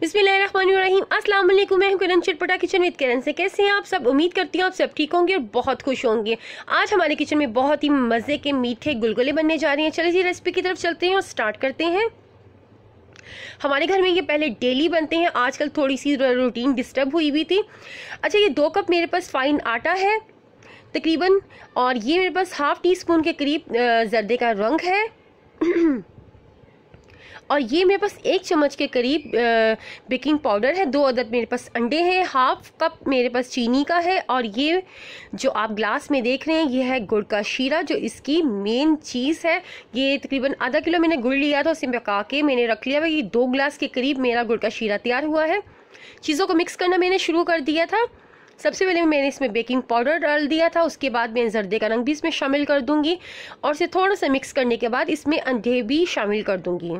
बिस्मिल्लाहिर्रहमानिर्रहीम अस्सलाम वालेकुम मैं चिटपटा किचन विद करण से कैसे हैं आप सब उम्मीद करती हूँ आप सब ठीक होंगे और बहुत खुश होंगे आज हमारे किचन में बहुत ही मज़े के मीठे गुलगुले बनने जा रहे हैं चलिए रेसिपी की तरफ चलते हैं और स्टार्ट करते हैं हमारे घर में ये पहले डेली बनते हैं आजकल थोड़ी सी रूटीन डिस्टर्ब हुई हुई थी अच्छा ये दो कप मेरे पास फाइन आटा है तकरीबन और ये मेरे पास हाफ़ टी स्पून के करीब जर्दे का रंग है और ये मेरे पास एक चम्मच के करीब बेकिंग पाउडर है दो अदद मेरे पास अंडे हैं हाफ कप मेरे पास चीनी का है और ये जो आप ग्लास में देख रहे हैं ये है गुड़ का शीरा जो इसकी मेन चीज़ है ये तकरीबन आधा किलो मैंने गुड़ लिया था उसे पका के मैंने रख लिया भाई ये दो ग्लास के करीब मेरा गुड़ का शीरा तैयार हुआ है चीज़ों को मिक्स करना मैंने शुरू कर दिया था सबसे पहले मैंने इसमें बेकिंग पाउडर डाल दिया था उसके बाद मैं जर्दे का रंग भी इसमें शामिल कर दूंगी और इसे थोड़ा सा मिक्स करने के बाद इसमें अंधे भी शामिल कर दूंगी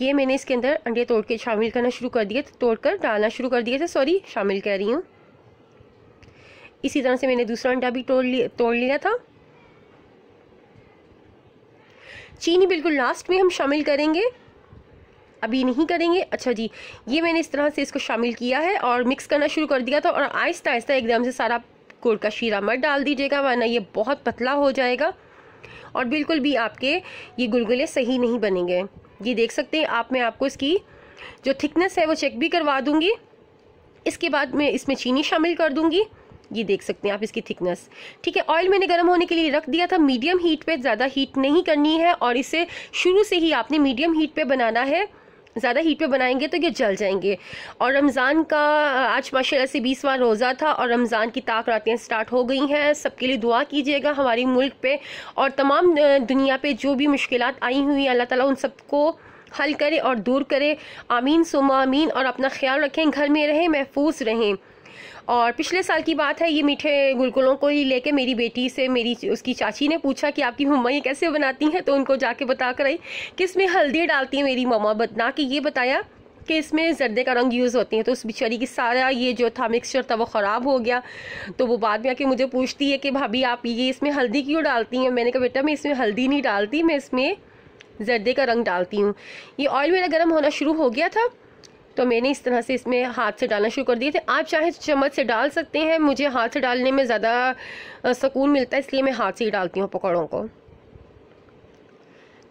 ये मैंने इसके अंदर अंडे तोड़ के शामिल करना शुरू कर दिए थे तोड़ कर डालना शुरू कर दिए थे सॉरी शामिल कर रही हूँ इसी तरह से मैंने दूसरा अंडा भी तोड़ लिया तोड़ लिया था चीनी बिल्कुल लास्ट में हम शामिल करेंगे अभी नहीं करेंगे अच्छा जी ये मैंने इस तरह से इसको शामिल किया है और मिक्स करना शुरू कर दिया था और आहिस्ता आहिस्ता एकदम से सारा गुड़ का शीरा मत डाल दीजिएगा वरना ये बहुत पतला हो जाएगा और बिल्कुल भी आपके ये गुलगुले सही नहीं बनेंगे ये देख सकते हैं आप मैं आपको इसकी जो थिकनेस है वो चेक भी करवा दूँगी इसके बाद मैं इसमें चीनी शामिल कर दूँगी ये देख सकते हैं आप इसकी थिकनेस ठीक है ऑयल मैंने गर्म होने के लिए रख दिया था मीडियम हीट पे ज़्यादा हीट नहीं करनी है और इसे शुरू से ही आपने मीडियम हीट पे बनाना है ज़्यादा हीट पे बनाएंगे तो ये जल जाएंगे और रमज़ान का आज माशाल्लाह से बीसवा रोज़ा था और रमज़ान की ताक रातें स्टार्ट हो गई हैं सबके लिए दुआ कीजिएगा हमारी मुल्क पे और तमाम दुनिया पे जो भी मुश्किल आई हुई हैं अल्लाह ताला उन सबको हल करे और दूर करे आमीन सुमा आमीन और अपना ख्याल रखें घर में रहें महफूज रहें और पिछले साल की बात है ये मीठे गुलगुलों को ही लेके मेरी बेटी से मेरी उसकी चाची ने पूछा कि आपकी मम्मा ये कैसे बनाती हैं तो उनको जाके बता कर आई कि इसमें हल्दी डालती है मेरी मम्मा बना कि ये बताया कि इसमें जर्दे का रंग यूज़ होती है तो उस बिचारी की सारा ये जो था मिक्सचर था वो ख़राब हो गया तो वो बाद में आके मुझे पूछती है कि भाभी आप ये इसमें हल्दी क्यों डालती हैं मैंने कहा बेटा मैं इसमें हल्दी नहीं डालती मैं इसमें जर्दे का रंग डालती हूँ ये ऑयल मेरा गर्म होना शुरू हो गया था तो मैंने इस तरह से इसमें हाथ से डालना शुरू कर दिए थे आप चाहे चम्मच से डाल सकते हैं मुझे हाथ से डालने में ज़्यादा सुकून मिलता है इसलिए मैं हाथ से ही डालती हूँ पकौड़ों को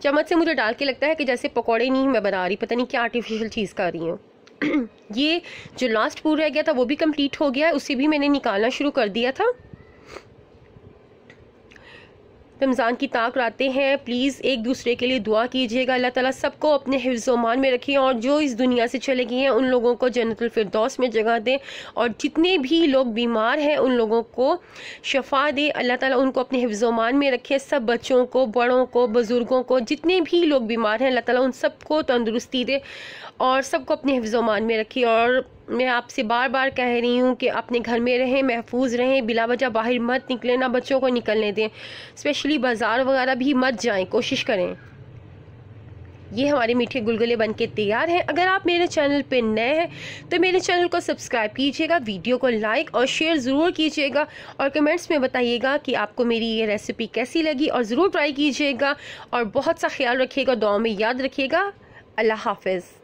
चम्मच से मुझे डाल के लगता है कि जैसे पकौड़े नहीं मैं बना रही पता नहीं क्या आर्टिफिशियल चीज़ कर रही हूँ ये जो लास्ट पूरा रह गया था वो भी कंप्लीट हो गया है उसे भी मैंने निकालना शुरू कर दिया था रमज़ान की ताक रातें हैं प्लीज़ एक दूसरे के लिए दुआ कीजिएगा अल्लाह ताला सबको अपने हिफ्जोमान में रखिए और जो इस दुनिया से चले गए हैं उन लोगों को जन्नतफरदौस में जगह दें और जितने भी लोग बीमार हैं उन लोगों को शफा दें अल्लाह ताला उनको अपने हिफ्जोमान में रखे सब बच्चों को बड़ों को बुज़ुर्गों को जितने भी लोग बीमार हैं अल्लाह ताला उन सबको तंदुरुस्ती दे और सबको अपने हिफ्जोमान में रखी और मैं आपसे बार बार कह रही हूँ कि अपने घर में रहें महफूज रहें बिला वजह बाहर मत निकलें ना बच्चों को निकलने दें स्पेशली बाज़ार वगैरह भी मत जाएं कोशिश करें ये हमारे मीठे गुलगुले बन के तैयार हैं अगर आप मेरे चैनल पर नए हैं तो मेरे चैनल को सब्सक्राइब कीजिएगा वीडियो को लाइक और शेयर ज़रूर कीजिएगा और कमेंट्स में बताइएगा कि आपको मेरी ये रेसिपी कैसी लगी और ज़रूर ट्राई कीजिएगा और बहुत सा ख्याल रखिएगा दुआ में याद रखिएगा अल्लाह हाफिज़